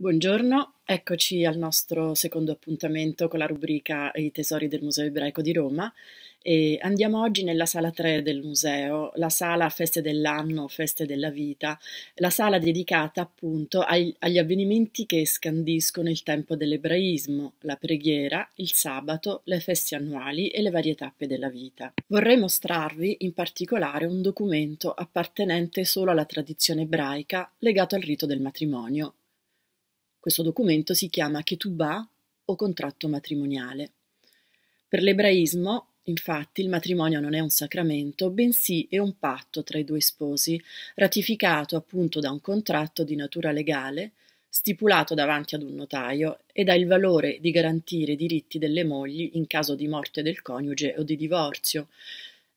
Buongiorno, eccoci al nostro secondo appuntamento con la rubrica I tesori del Museo Ebraico di Roma e andiamo oggi nella sala 3 del museo, la sala Feste dell'anno, Feste della vita, la sala dedicata appunto ai, agli avvenimenti che scandiscono il tempo dell'ebraismo, la preghiera, il sabato, le feste annuali e le varie tappe della vita. Vorrei mostrarvi in particolare un documento appartenente solo alla tradizione ebraica legato al rito del matrimonio questo documento si chiama Ketubah o contratto matrimoniale. Per l'ebraismo, infatti, il matrimonio non è un sacramento, bensì è un patto tra i due sposi, ratificato appunto da un contratto di natura legale, stipulato davanti ad un notaio ed ha il valore di garantire i diritti delle mogli in caso di morte del coniuge o di divorzio,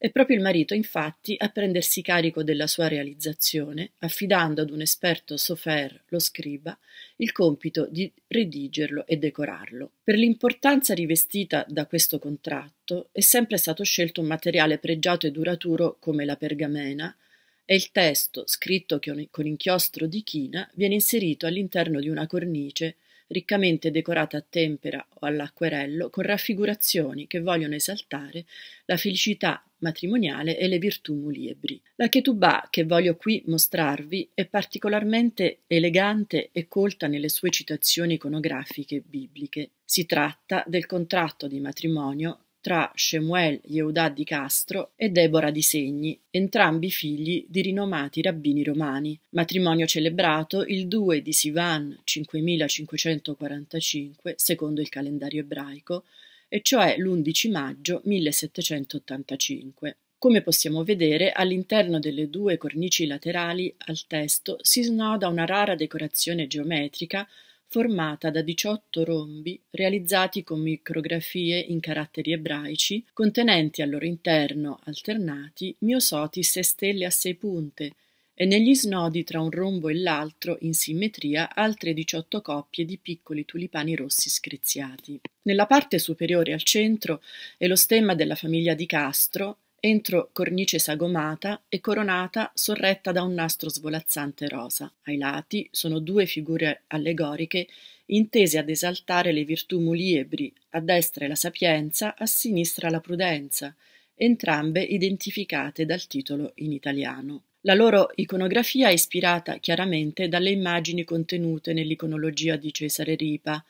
è proprio il marito infatti a prendersi carico della sua realizzazione, affidando ad un esperto sofer, lo scriba, il compito di redigerlo e decorarlo. Per l'importanza rivestita da questo contratto è sempre stato scelto un materiale pregiato e duraturo come la pergamena, e il testo, scritto con inchiostro di china, viene inserito all'interno di una cornice riccamente decorata a tempera o all'acquerello con raffigurazioni che vogliono esaltare la felicità matrimoniale e le virtù muliebri. La chetubà che voglio qui mostrarvi è particolarmente elegante e colta nelle sue citazioni iconografiche bibliche. Si tratta del contratto di matrimonio tra Shemuel Yehudà di Castro e Deborah di Segni, entrambi figli di rinomati rabbini romani, matrimonio celebrato il 2 di Sivan 5545 secondo il calendario ebraico, e cioè l'11 maggio 1785. Come possiamo vedere, all'interno delle due cornici laterali al testo si snoda una rara decorazione geometrica formata da 18 rombi realizzati con micrografie in caratteri ebraici, contenenti al loro interno, alternati, miosotis e stelle a sei punte, e negli snodi tra un rombo e l'altro, in simmetria, altre 18 coppie di piccoli tulipani rossi screziati. Nella parte superiore al centro è lo stemma della famiglia di Castro, entro cornice sagomata e coronata sorretta da un nastro svolazzante rosa. Ai lati sono due figure allegoriche intese ad esaltare le virtù muliebri, a destra la sapienza, a sinistra la prudenza, entrambe identificate dal titolo in italiano. La loro iconografia è ispirata chiaramente dalle immagini contenute nell'iconologia di Cesare Ripa,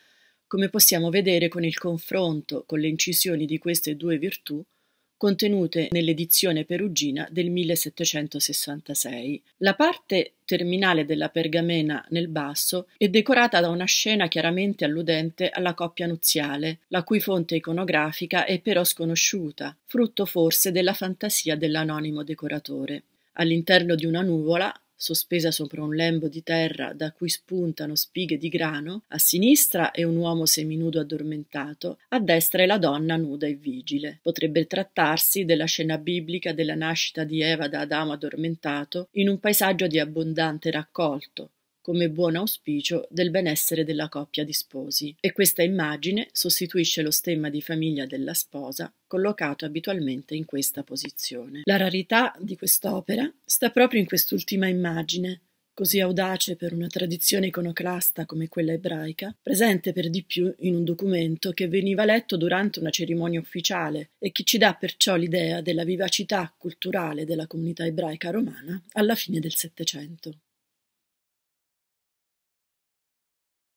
come possiamo vedere con il confronto con le incisioni di queste due virtù contenute nell'edizione perugina del 1766. La parte terminale della pergamena nel basso è decorata da una scena chiaramente alludente alla coppia nuziale, la cui fonte iconografica è però sconosciuta, frutto forse della fantasia dell'anonimo decoratore. All'interno di una nuvola sospesa sopra un lembo di terra da cui spuntano spighe di grano, a sinistra è un uomo seminudo addormentato, a destra è la donna nuda e vigile. Potrebbe trattarsi della scena biblica della nascita di Eva da Adamo addormentato in un paesaggio di abbondante raccolto, come buon auspicio del benessere della coppia di sposi e questa immagine sostituisce lo stemma di famiglia della sposa collocato abitualmente in questa posizione. La rarità di quest'opera sta proprio in quest'ultima immagine, così audace per una tradizione iconoclasta come quella ebraica, presente per di più in un documento che veniva letto durante una cerimonia ufficiale e che ci dà perciò l'idea della vivacità culturale della comunità ebraica romana alla fine del Settecento.